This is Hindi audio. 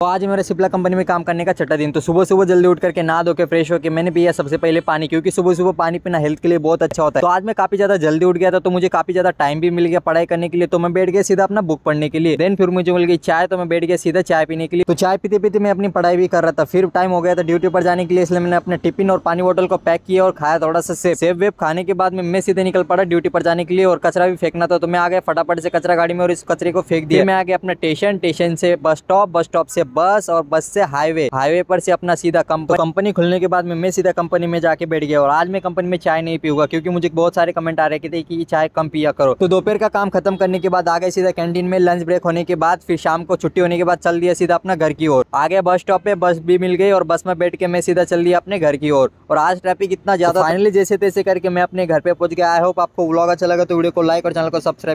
तो आज मेरा सिप्ला कंपनी में काम करने का छठा दिन तो सुबह सुबह जल्दी उठ करके ना धो के फ्रेश होकर मैंने पिया सबसे पहले पानी क्योंकि सुबह सुबह पानी पीना हेल्थ के लिए बहुत अच्छा होता है तो आज मैं काफी ज्यादा जल्दी उठ गया था तो मुझे काफी ज्यादा टाइम भी मिल गया पढ़ाई करने के लिए तो मैं बैठ गया सीधा अपना बुक पढ़ने के लिए देन फिर मुझे मिल गई चाय तो मैं बैठ गया सीधा चाय पीने के लिए तो चाय पीते पीते मैं अपनी पढ़ाई भी कर रहा था फिर टाइम हो गया था ड्यूटी पर जाने के लिए इसलिए मैंने अपने टिफिन और पानी बॉटल को पैक किया और खाया थोड़ा सा सेफ सेफ वेफ खाने के बाद मैं सीधे निकल पड़ा ड्यूटी पर जाने के लिए और कचरा भी फेंकना था तो मैं आ गया फटाफट से कचरा गाड़ी में और इस कचरे को फेंक दिया मैं आ गया अपना स्टेशन स्टेशन से बस स्टॉप बस स्टॉप से बस और बस से हाईवे हाईवे पर से अपना सीधा कंपनी तो कंपनी खुलने के बाद में मैं सीधा कंपनी में जाके बैठ गया और आज मैं कंपनी में चाय नहीं पीऊंगा क्योंकि मुझे बहुत सारे कमेंट आ रहे थे कि चाय कम पिया करो तो दोपहर का काम खत्म करने के बाद आ गए सीधा कैंटीन में लंच ब्रेक होने के बाद फिर शाम को छुट्टी होने के बाद चल दिया सीधा अपना घर की ओर आ गया बस स्टॉप पे बस भी मिल गई और बस में बैठ के मैं सीधा चल दिया अपने घर की ओर और आज ट्रैफिक इतना तो ज्यादा फाइनली जैसे तैसे करके मैं अपने घर पे पहुंच गया आई होप आपको ब्लॉग अच्छा लगा तो वीडियो को लाइक और चैनल को सब्सक्राइब